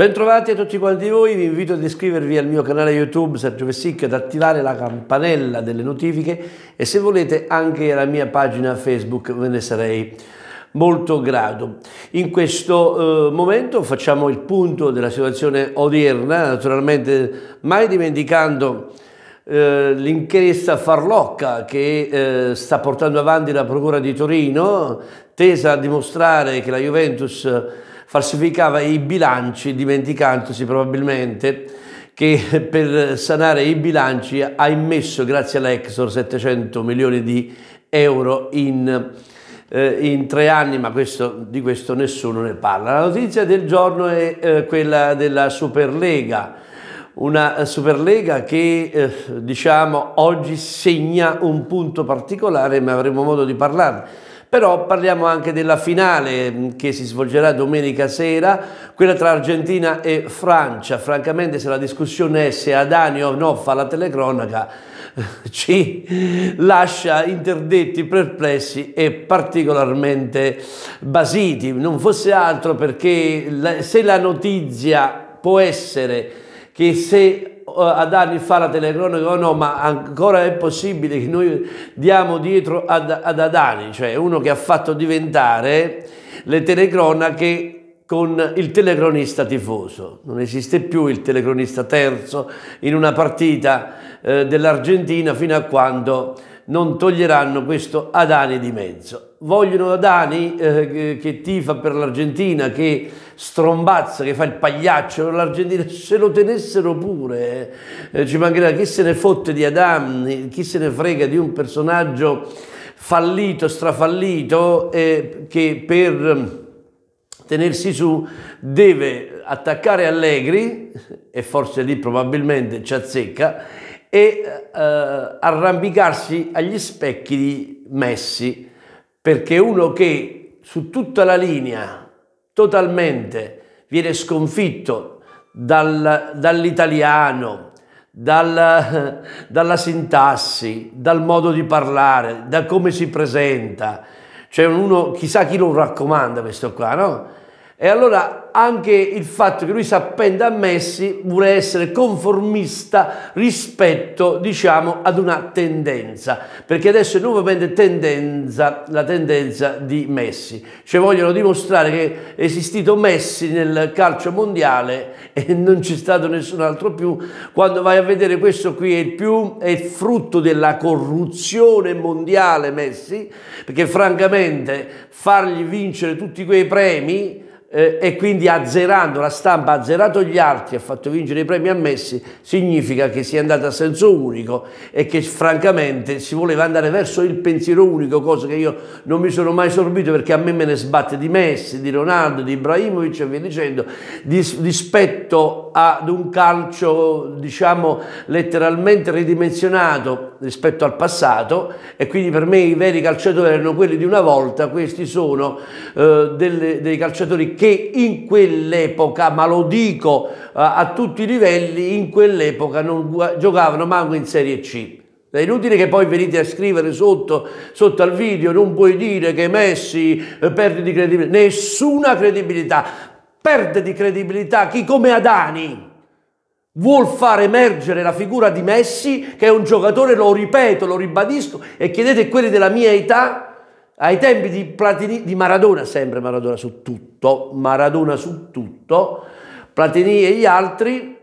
Bentrovati a tutti quanti voi, vi invito ad iscrivervi al mio canale YouTube Sergio Vessicchio, ad attivare la campanella delle notifiche e se volete anche la mia pagina Facebook, ve ne sarei molto grato. In questo eh, momento facciamo il punto della situazione odierna, naturalmente mai dimenticando eh, l'inchiesta farlocca che eh, sta portando avanti la Procura di Torino, tesa a dimostrare che la Juventus falsificava i bilanci dimenticandosi probabilmente che per sanare i bilanci ha immesso grazie all'Exor 700 milioni di euro in, eh, in tre anni, ma questo, di questo nessuno ne parla. La notizia del giorno è eh, quella della Superlega, una Superlega che eh, diciamo oggi segna un punto particolare, ma avremo modo di parlarne però parliamo anche della finale mm, che si svolgerà domenica sera, quella tra Argentina e Francia. Francamente se la discussione è se Adani o no fa la telecronaca, ci lascia interdetti, perplessi e particolarmente basiti. Non fosse altro perché se la notizia può essere che se eh, ad anni fa la telecronaca o no, ma ancora è possibile che noi diamo dietro ad, ad Adani, cioè uno che ha fatto diventare le telecronache con il telecronista tifoso. Non esiste più il telecronista terzo in una partita eh, dell'Argentina fino a quando non toglieranno questo Adani di mezzo. Vogliono Adani eh, che tifa per l'Argentina, che strombazzo che fa il pagliaccio con l'Argentina, se lo tenessero pure, eh, ci mancherà chi se ne fotte di Adam, chi se ne frega di un personaggio fallito, strafallito, eh, che per tenersi su deve attaccare Allegri, e forse lì probabilmente ci azzecca, e eh, arrampicarsi agli specchi di Messi, perché uno che su tutta la linea totalmente viene sconfitto dal, dall'italiano, dal, dalla sintassi, dal modo di parlare, da come si presenta. Cioè uno, chissà chi lo raccomanda questo qua, no? E allora anche il fatto che lui si appenda a Messi vuole essere conformista rispetto, diciamo, ad una tendenza, perché adesso è nuovamente tendenza, la tendenza di Messi. Cioè vogliono dimostrare che è esistito Messi nel calcio mondiale e non c'è stato nessun altro più. Quando vai a vedere questo qui è il più, è frutto della corruzione mondiale Messi, perché francamente fargli vincere tutti quei premi eh, e quindi azzerando, la stampa ha azzerato gli altri, ha fatto vincere i premi a Messi, significa che si è andata a senso unico e che francamente si voleva andare verso il pensiero unico, cosa che io non mi sono mai sorbito perché a me me ne sbatte di Messi, di Ronaldo, di Ibrahimovic e via dicendo, di, ad un calcio diciamo letteralmente ridimensionato rispetto al passato e quindi per me i veri calciatori erano quelli di una volta, questi sono eh, delle, dei calciatori che in quell'epoca, ma lo dico eh, a tutti i livelli, in quell'epoca non giocavano manco in Serie C. È inutile che poi venite a scrivere sotto, sotto al video, non puoi dire che Messi eh, perde di credibilità, nessuna credibilità perde di credibilità chi come Adani vuol far emergere la figura di Messi, che è un giocatore, lo ripeto, lo ribadisco, e chiedete quelli della mia età, ai tempi di, Platini, di Maradona, sempre Maradona su tutto, Maradona su tutto, Platini e gli altri,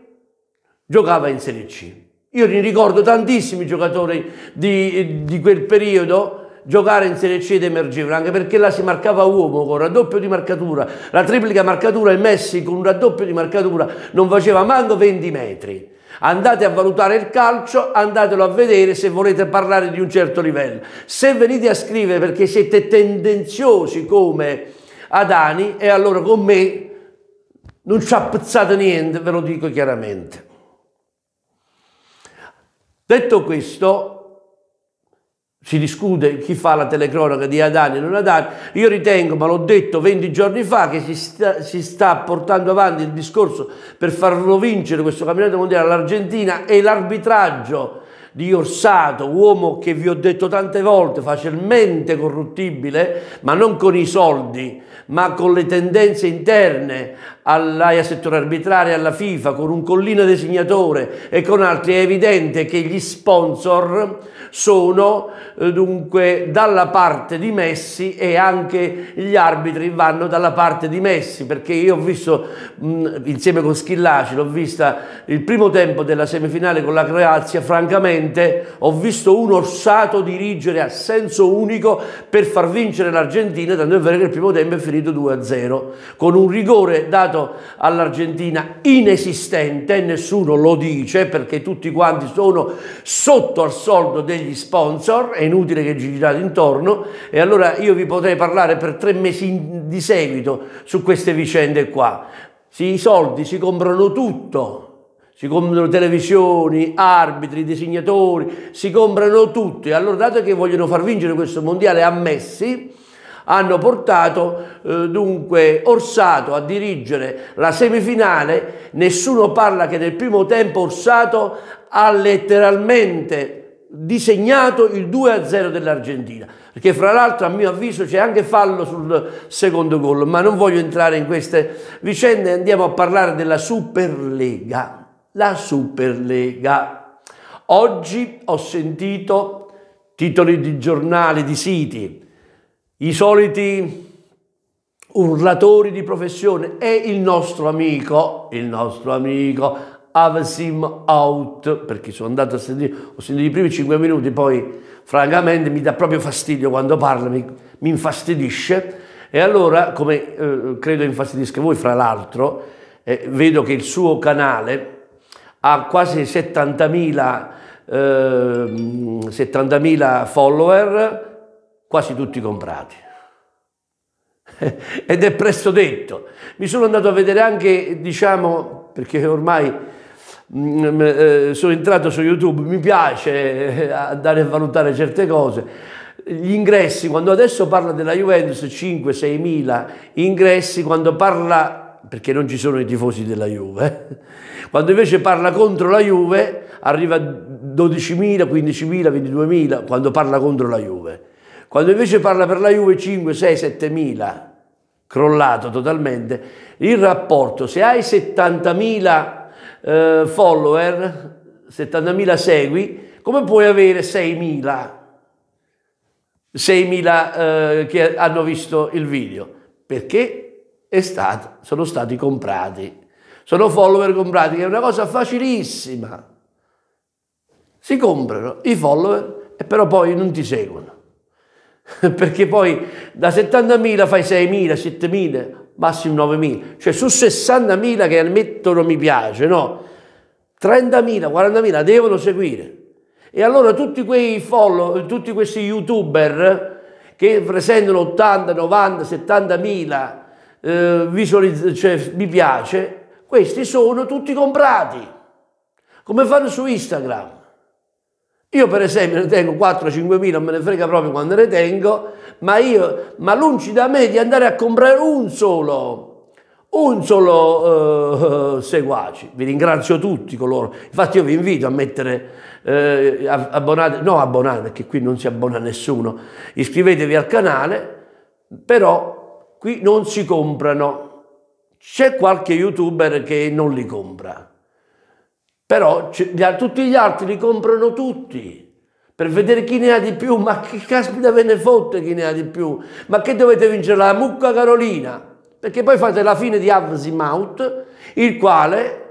giocava in Serie C. Io ne ricordo tantissimi giocatori di, di quel periodo, giocare in Serie C ed emergevano, anche perché là si marcava uomo con raddoppio di marcatura, la triplica marcatura e Messi con un raddoppio di marcatura non faceva manco 20 metri. Andate a valutare il calcio, andatelo a vedere se volete parlare di un certo livello. Se venite a scrivere perché siete tendenziosi come Adani, e allora con me non ci ha niente, ve lo dico chiaramente. Detto questo, si discute chi fa la telecronaca di Adani e non Adani, io ritengo, ma l'ho detto 20 giorni fa, che si sta, si sta portando avanti il discorso per farlo vincere questo campionato mondiale all'Argentina e l'arbitraggio di Orsato, uomo che vi ho detto tante volte, facilmente corruttibile, ma non con i soldi, ma con le tendenze interne all'AIA settore arbitrare, alla FIFA, con un collino designatore e con altri, è evidente che gli sponsor sono eh, dunque dalla parte di Messi e anche gli arbitri vanno dalla parte di Messi, perché io ho visto insieme con Schillaci, l'ho vista il primo tempo della semifinale con la Croazia, francamente Recentemente ho visto un Orsato dirigere a senso unico per far vincere l'Argentina, tanto è vero che il primo tempo è finito 2-0, con un rigore dato all'Argentina inesistente, nessuno lo dice perché tutti quanti sono sotto al soldo degli sponsor, è inutile che girate intorno e allora io vi potrei parlare per tre mesi di seguito su queste vicende qua. Si, I soldi si comprano tutto, si comprano televisioni, arbitri, disegnatori, si comprano tutti. Allora, dato che vogliono far vincere questo mondiale a Messi, hanno portato eh, dunque Orsato a dirigere la semifinale. Nessuno parla che nel primo tempo Orsato ha letteralmente disegnato il 2-0 dell'Argentina perché fra l'altro a mio avviso c'è anche fallo sul secondo gol ma non voglio entrare in queste vicende andiamo a parlare della Superlega la Superlega. Oggi ho sentito titoli di giornali, di siti, i soliti urlatori di professione e il nostro amico, il nostro amico Avsim Out, perché sono andato a sentire, ho sentito i primi 5 minuti, poi francamente mi dà proprio fastidio quando parla, mi, mi infastidisce e allora, come eh, credo infastidisca voi fra l'altro, eh, vedo che il suo canale ha quasi 70.000 eh, 70 follower, quasi tutti comprati. Ed è presto detto. Mi sono andato a vedere anche, diciamo, perché ormai mh, mm, eh, sono entrato su YouTube, mi piace eh, andare a valutare certe cose gli ingressi, quando adesso parla della Juventus 5-6 mila ingressi, quando parla perché non ci sono i tifosi della Juve. Eh? Quando invece parla contro la Juve arriva a 12.000, 15.000, 22.000 quando parla contro la Juve. Quando invece parla per la Juve 5, 6, 7.000, crollato totalmente, il rapporto, se hai 70.000 eh, follower, 70.000 segui, come puoi avere 6.000? 6.000 eh, che hanno visto il video perché stato, sono stati comprati. Sono follower comprati, che è una cosa facilissima. Si comprano i follower però poi non ti seguono. Perché poi da 70.000 fai 6.000, 7.000, massimo 9.000. Cioè su 60.000 che mettono mi piace, no? 30.000, 40.000 devono seguire. E allora tutti quei follow, tutti questi youtuber che presentano 80, 90, 70.000 eh, visualizz- cioè, mi piace, questi sono tutti comprati, come fanno su Instagram. Io per esempio ne tengo 4-5 mila, me ne frega proprio quando ne tengo, ma, io, ma lungi da me di andare a comprare un solo, un solo eh, seguace. Vi ringrazio tutti coloro, infatti io vi invito a mettere, eh, abbonate, no abbonate perché qui non si abbona nessuno, iscrivetevi al canale, però qui non si comprano, c'è qualche youtuber che non li compra, però tutti gli altri li comprano tutti per vedere chi ne ha di più, ma che caspita ve ne fotte chi ne ha di più, ma che dovete vincere la mucca Carolina, perché poi fate la fine di Avsimouth, il quale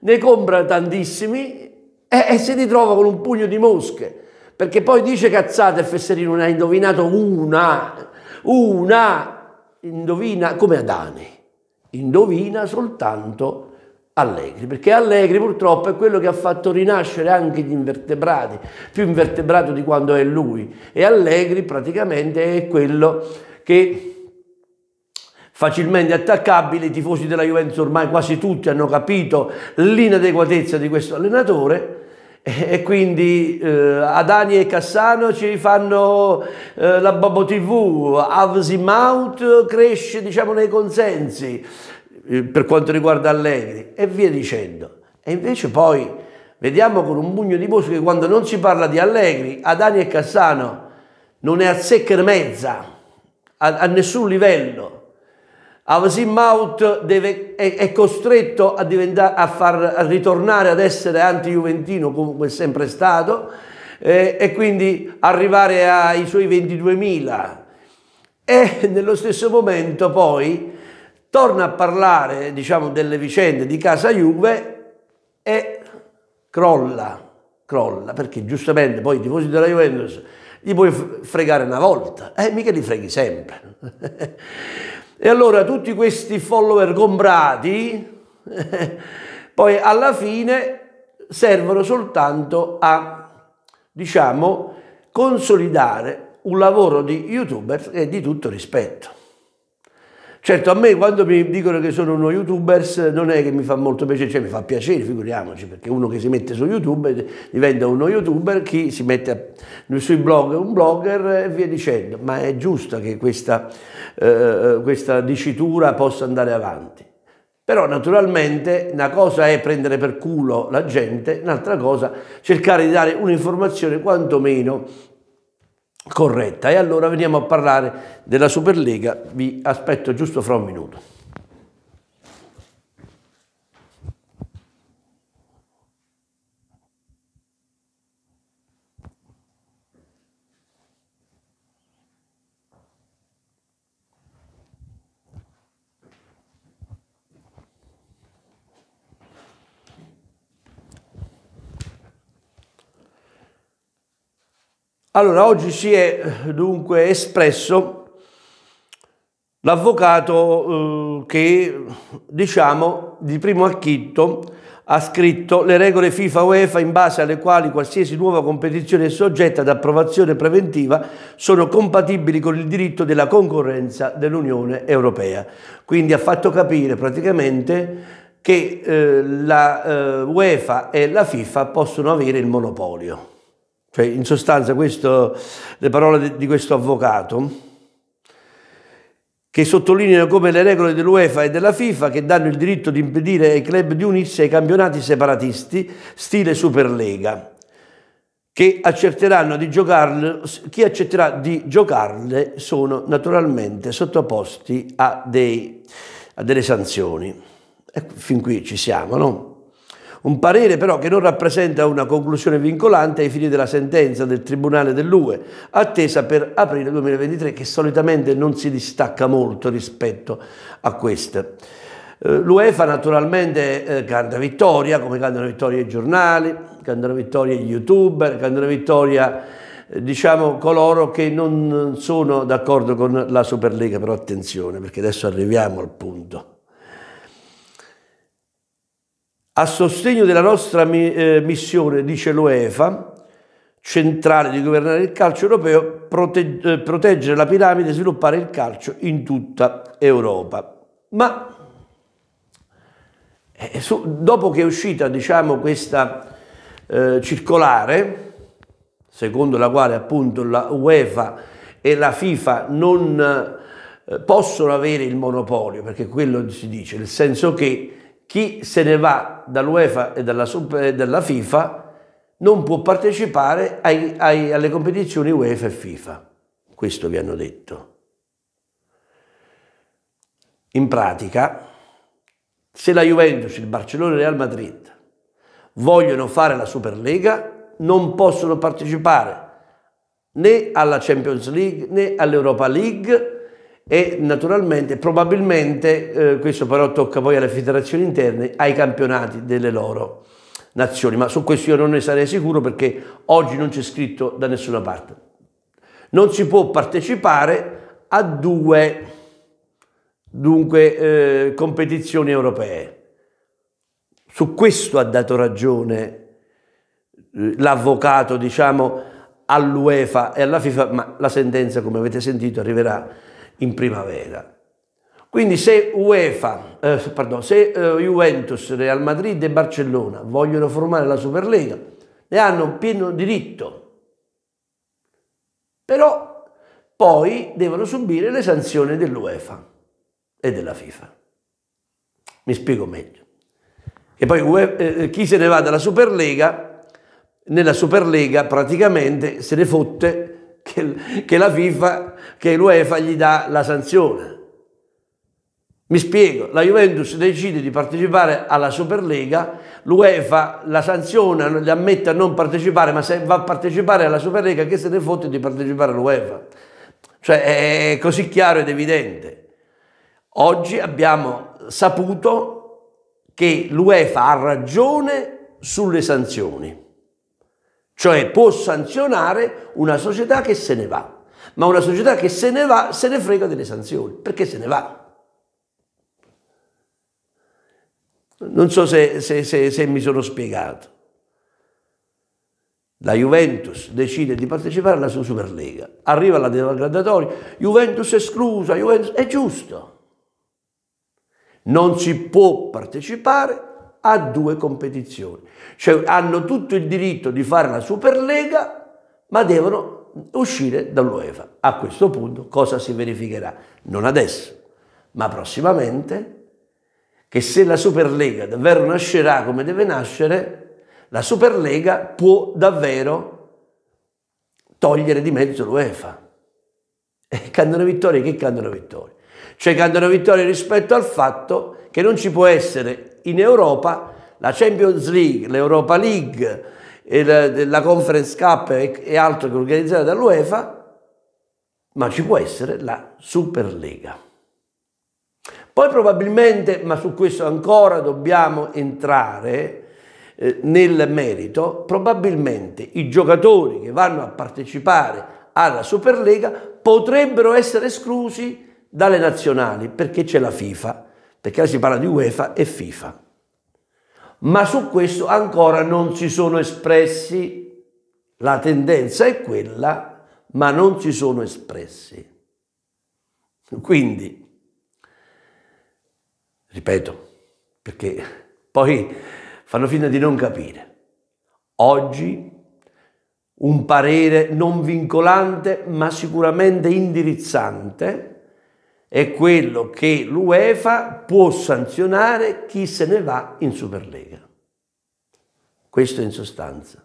ne compra tantissimi e, e si ritrova con un pugno di mosche, perché poi dice cazzate e Fesserino ne ha indovinato una, una, indovina come Adane, indovina soltanto Allegri, perché Allegri purtroppo è quello che ha fatto rinascere anche gli invertebrati, più invertebrato di quando è lui, e Allegri praticamente è quello che facilmente attaccabile, i tifosi della Juventus ormai quasi tutti hanno capito l'inadeguatezza di questo allenatore, e quindi eh, Adani e Cassano ci fanno eh, la Bobo TV, Avsi Mount cresce diciamo, nei consensi eh, per quanto riguarda Allegri e via dicendo. E invece poi vediamo con un bugno di mosche che quando non si parla di Allegri, Adani e Cassano non è a secca e mezza a, a nessun livello Avasim Maut deve, è, è, costretto a, diventa, a, far, a ritornare ad essere anti-juventino come è sempre stato eh, e quindi arrivare ai suoi 22.000 e nello stesso momento poi torna a parlare diciamo, delle vicende di casa Juve e crolla, crolla perché giustamente poi i tifosi della Juventus gli puoi fregare una volta, eh, mica li freghi sempre. e allora tutti questi follower comprati, poi alla fine servono soltanto a, diciamo, consolidare un lavoro di youtuber che è di tutto rispetto. Certo, a me quando mi dicono che sono uno youtuber non è che mi fa molto piacere, cioè mi fa piacere, figuriamoci, perché uno che si mette su YouTube diventa uno youtuber, chi si mette sui blog è un blogger e via dicendo. Ma è giusto che questa, eh, questa dicitura possa andare avanti. Però naturalmente una cosa è prendere per culo la gente, un'altra cosa cercare di dare un'informazione quantomeno corretta. E allora veniamo a parlare della Superlega, vi aspetto giusto fra un minuto. Allora, oggi si è eh, dunque espresso l'avvocato eh, che, diciamo, di primo acchitto ha scritto le regole FIFA UEFA in base alle quali qualsiasi nuova competizione è soggetta ad approvazione preventiva sono compatibili con il diritto della concorrenza dell'Unione Europea. Quindi ha fatto capire praticamente che eh, la eh, UEFA e la FIFA possono avere il monopolio. Cioè, in sostanza, questo, le parole di, di questo avvocato che sottolineano come le regole dell'UEFA e della FIFA che danno il diritto di impedire ai club di unirsi ai campionati separatisti, stile Superlega, che accetteranno di giocarle, chi accetterà di giocarle sono naturalmente sottoposti a, dei, a delle sanzioni. E fin qui ci siamo, no? Un parere però che non rappresenta una conclusione vincolante ai fini della sentenza del Tribunale dell'UE, attesa per aprile 2023, che solitamente non si distacca molto rispetto a questa. Eh, L'UEFA naturalmente eh, canta vittoria, come cantano vittoria i giornali, cantano vittoria gli youtuber, cantano vittoria eh, diciamo coloro che non sono d'accordo con la Superlega, però attenzione perché adesso arriviamo al punto. A sostegno della nostra eh, missione, dice l'UEFA, centrale di governare il calcio europeo, prote eh, proteggere la piramide e sviluppare il calcio in tutta Europa. Ma eh, dopo che è uscita diciamo, questa eh, circolare, secondo la quale appunto la UEFA e la FIFA non eh, possono avere il monopolio, perché quello si dice, nel senso che chi se ne va dall'UEFA e dalla, dalla, FIFA non può partecipare ai, ai, alle competizioni UEFA e FIFA. Questo vi hanno detto. In pratica, se la Juventus, il Barcellona e il Real Madrid vogliono fare la Superlega, non possono partecipare né alla Champions League né all'Europa League e naturalmente, probabilmente, eh, questo però tocca poi alle federazioni interne, ai campionati delle loro nazioni, ma su questo io non ne sarei sicuro perché oggi non c'è scritto da nessuna parte. Non si può partecipare a due dunque, eh, competizioni europee. Su questo ha dato ragione eh, l'avvocato, diciamo, all'UEFA e alla FIFA, ma la sentenza, come avete sentito, arriverà in primavera. Quindi se UEFA, eh, pardon, se eh, Juventus, Real Madrid e Barcellona vogliono formare la Superlega, ne hanno pieno diritto. Però poi devono subire le sanzioni dell'UEFA e della FIFA. Mi spiego meglio. E poi UEFA, eh, eh, chi se ne va dalla Superlega, nella Superlega praticamente se ne fotte che, che la FIFA, che l'UEFA gli dà la sanzione. Mi spiego, la Juventus decide di partecipare alla Superlega, l'UEFA la sanziona, gli ammette a non partecipare, ma se va a partecipare alla Superlega che se ne fotte di partecipare all'UEFA? Cioè è così chiaro ed evidente. Oggi abbiamo saputo che l'UEFA ha ragione sulle sanzioni. Cioè può sanzionare una società che se ne va, ma una società che se ne va se ne frega delle sanzioni, perché se ne va. Non so se, se, se, se mi sono spiegato. La Juventus decide di partecipare alla sua Superlega, arriva alla degradatoria, Juventus esclusa, Juventus... è giusto. Non si può partecipare a due competizioni. Cioè hanno tutto il diritto di fare la Superlega, ma devono uscire dall'UEFA. A questo punto cosa si verificherà? Non adesso, ma prossimamente, che se la Superlega davvero nascerà come deve nascere, la Superlega può davvero togliere di mezzo l'UEFA. E cantano vittorie, che cantano vittorie? Cioè cantano vittorie rispetto al fatto che non ci può essere in Europa, la Champions League, l'Europa League, la, la Conference Cup e altro che organizzata dall'UEFA, ma ci può essere la Superlega. Poi probabilmente, ma su questo ancora dobbiamo entrare eh, nel merito, probabilmente i giocatori che vanno a partecipare alla Superlega potrebbero essere esclusi dalle nazionali perché c'è la FIFA perché si parla di UEFA e FIFA. Ma su questo ancora non si sono espressi, la tendenza è quella, ma non si sono espressi. Quindi, ripeto, perché poi fanno finta di non capire. Oggi un parere non vincolante, ma sicuramente indirizzante, è quello che l'UEFA può sanzionare chi se ne va in Superlega. Questo in sostanza.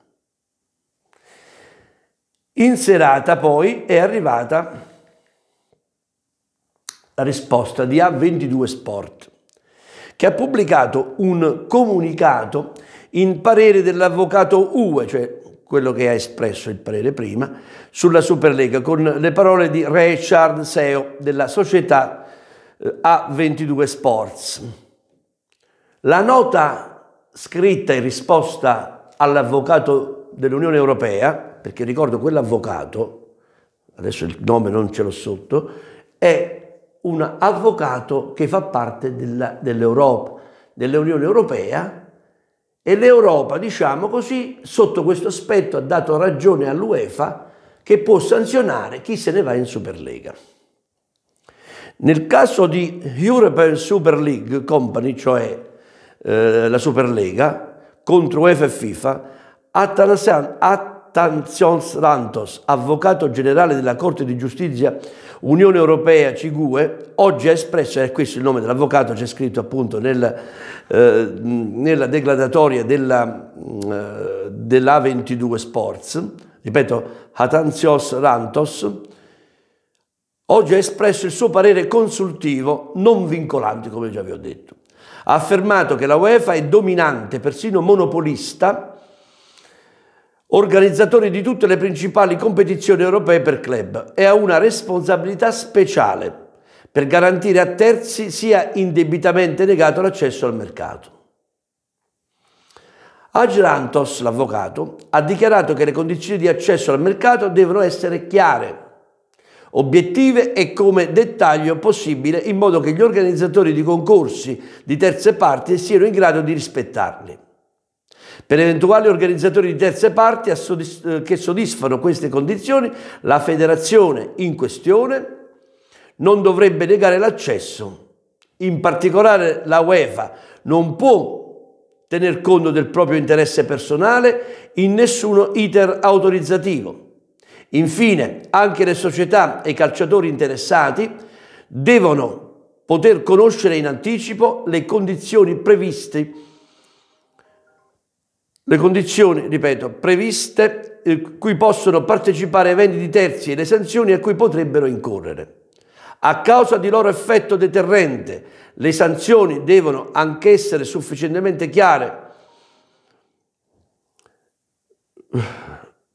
In serata poi è arrivata la risposta di A22 Sport, che ha pubblicato un comunicato in parere dell'avvocato UE, cioè quello che ha espresso il parere prima, sulla Superlega con le parole di Richard Seo della società eh, A22 Sports. La nota scritta in risposta all'avvocato dell'Unione Europea, perché ricordo quell'avvocato, adesso il nome non ce l'ho sotto, è un avvocato che fa parte dell'Europa, dell dell'Unione Europea e l'Europa, diciamo così, sotto questo aspetto ha dato ragione all'UEFA che può sanzionare chi se ne va in Superlega. Nel caso di European Super League Company, cioè eh, la Superlega, contro UEFA e FIFA, Atalanta, Tanzions Rantos, avvocato generale della Corte di Giustizia Unione Europea CGUE, oggi ha espresso, e questo è il nome dell'avvocato, c'è scritto appunto nel, eh, nella declaratoria della, eh, dell'A22 Sports, ripeto, Hatanzios Rantos, oggi ha espresso il suo parere consultivo non vincolante, come già vi ho detto. Ha affermato che la UEFA è dominante, persino monopolista, organizzatore di tutte le principali competizioni europee per club e ha una responsabilità speciale per garantire a terzi sia indebitamente negato l'accesso al mercato. Agrantos, l'avvocato, ha dichiarato che le condizioni di accesso al mercato devono essere chiare, obiettive e come dettaglio possibile in modo che gli organizzatori di concorsi di terze parti siano in grado di rispettarli. Per eventuali organizzatori di terze parti eh, che soddisfano queste condizioni, la federazione in questione non dovrebbe negare l'accesso. In particolare la UEFA non può tener conto del proprio interesse personale in nessuno iter autorizzativo. Infine, anche le società e i calciatori interessati devono poter conoscere in anticipo le condizioni previste le condizioni, ripeto, previste eh, cui possono partecipare eventi di terzi e le sanzioni a cui potrebbero incorrere. A causa di loro effetto deterrente, le sanzioni devono anche essere sufficientemente chiare,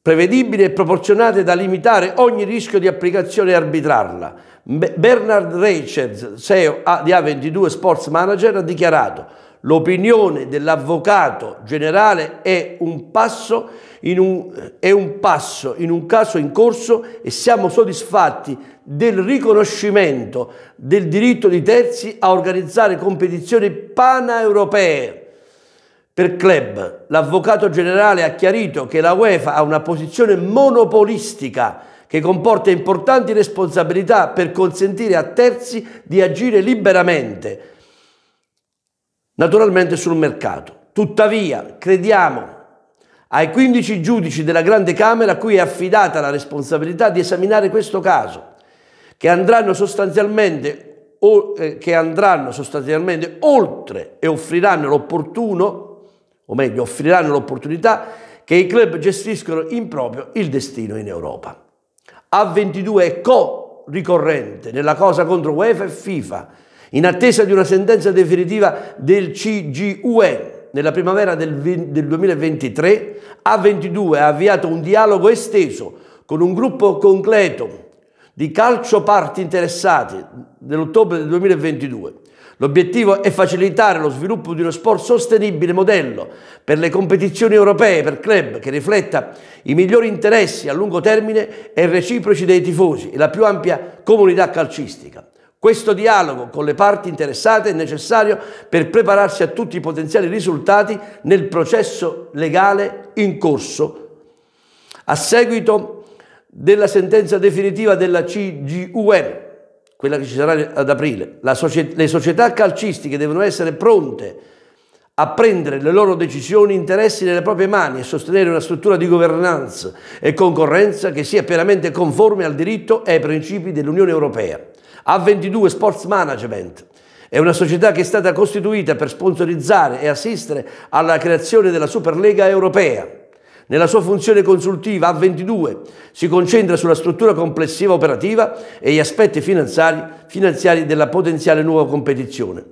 prevedibili e proporzionate da limitare ogni rischio di applicazione e arbitrarla. Bernard Reichers, CEO di A22 Sports Manager, ha dichiarato l'opinione dell'avvocato generale è un, passo un, è un, passo in un caso in corso e siamo soddisfatti del riconoscimento del diritto di terzi a organizzare competizioni paneuropee. Per club, l'avvocato generale ha chiarito che la UEFA ha una posizione monopolistica che comporta importanti responsabilità per consentire a terzi di agire liberamente naturalmente sul mercato. Tuttavia, crediamo ai 15 giudici della Grande Camera a cui è affidata la responsabilità di esaminare questo caso, che andranno sostanzialmente, o, eh, che andranno sostanzialmente oltre e offriranno l'opportuno, o meglio, offriranno l'opportunità che i club gestiscono in proprio il destino in Europa. A22 è co-ricorrente nella cosa contro UEFA e FIFA, in attesa di una sentenza definitiva del CGUE. Nella primavera del, 2023 A22 ha avviato un dialogo esteso con un gruppo concreto di calcio parti interessati nell'ottobre del 2022. L'obiettivo è facilitare lo sviluppo di uno sport sostenibile modello per le competizioni europee per club che rifletta i migliori interessi a lungo termine e reciproci dei tifosi e la più ampia comunità calcistica. Questo dialogo con le parti interessate è necessario per prepararsi a tutti i potenziali risultati nel processo legale in corso. A seguito della sentenza definitiva della CGUM, quella che ci sarà ad aprile, socie le società calcistiche devono essere pronte a prendere le loro decisioni e interessi nelle proprie mani e sostenere una struttura di governance e concorrenza che sia pienamente conforme al diritto e ai principi dell'Unione Europea. A22 Sports Management è una società che è stata costituita per sponsorizzare e assistere alla creazione della Superlega europea. Nella sua funzione consultiva A22 si concentra sulla struttura complessiva operativa e gli aspetti finanziari, finanziari della potenziale nuova competizione.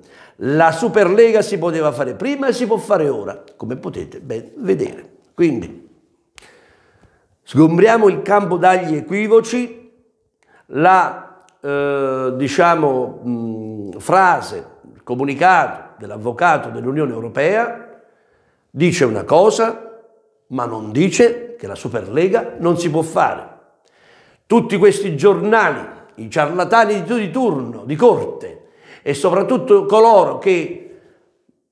La Superlega si poteva fare prima e si può fare ora, come potete ben vedere. Quindi, sgombriamo il campo dagli equivoci, la eh, diciamo, mh, frase, comunicato dell'avvocato dell'Unione Europea, dice una cosa, ma non dice che la Superlega non si può fare. Tutti questi giornali, i ciarlatani di turno, di corte, e soprattutto coloro che,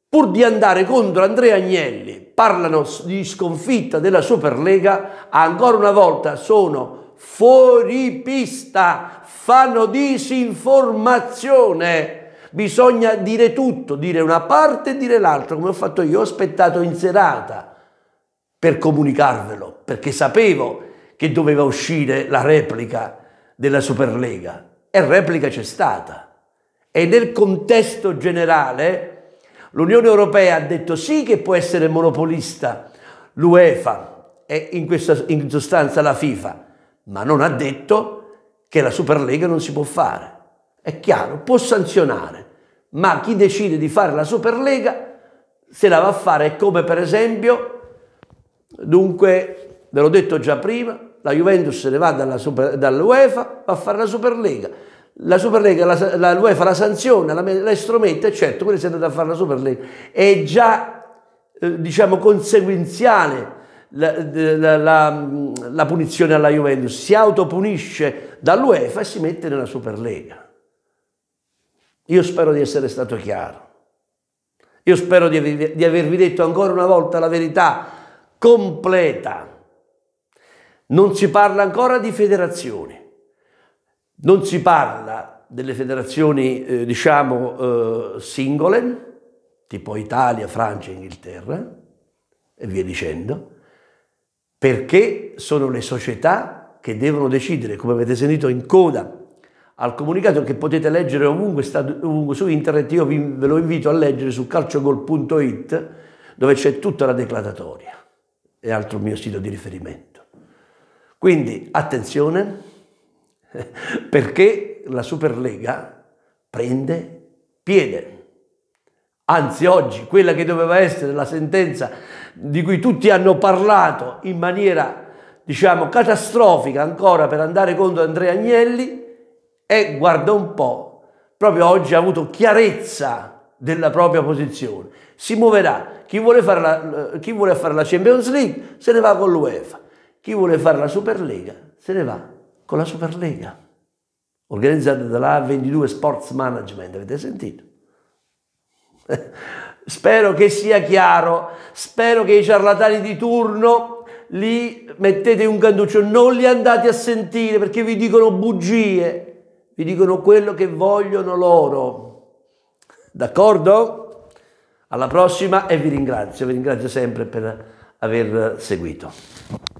pur di andare contro Andrea Agnelli, parlano di sconfitta della Superlega, ancora una volta sono fuori pista, fanno disinformazione. Bisogna dire tutto, dire una parte e dire l'altra, come ho fatto io, ho aspettato in serata per comunicarvelo, perché sapevo che doveva uscire la replica della Superlega e replica c'è stata. E nel contesto generale l'Unione Europea ha detto sì che può essere monopolista l'UEFA e in, questa, in sostanza la FIFA, ma non ha detto che la Superlega non si può fare. È chiaro, può sanzionare, ma chi decide di fare la Superlega se la va a fare come per esempio, dunque, ve l'ho detto già prima, la Juventus se ne va dall'UEFA, va a fare la Superlega. La Superlega, la, la, l'UEFA la sanziona, la, la estromette, certo, quelli si è andata a fare la Superlega. È già, eh, diciamo, conseguenziale la, la, la, la punizione alla Juventus, si autopunisce dall'UEFA e si mette nella Superlega. Io spero di essere stato chiaro. Io spero di, aver, di, avervi detto ancora una volta la verità completa. Non si parla ancora di federazioni, non si parla delle federazioni, eh, diciamo, eh, singole, tipo Italia, Francia, Inghilterra, e via dicendo, perché sono le società che devono decidere, come avete sentito in coda al comunicato che potete leggere ovunque, ovunque su internet, io vi, ve lo invito a leggere su calciogol.it dove c'è tutta la declaratoria, è altro mio sito di riferimento. Quindi attenzione perché la Superlega prende piede. Anzi, oggi quella che doveva essere la sentenza di cui tutti hanno parlato in maniera diciamo catastrofica ancora per andare contro Andrea Agnelli e guarda un po', proprio oggi ha avuto chiarezza della propria posizione. Si muoverà, chi vuole fare la, eh, chi vuole fare la Champions League se ne va con l'UEFA, chi vuole fare la Superlega se ne va con la Superlega organizzata dalla A22 Sports Management, avete sentito? Spero che sia chiaro, spero che i ciarlatani di turno li mettete in un cantuccio, non li andate a sentire perché vi dicono bugie, vi dicono quello che vogliono loro. D'accordo? Alla prossima e vi ringrazio, vi ringrazio sempre per aver seguito.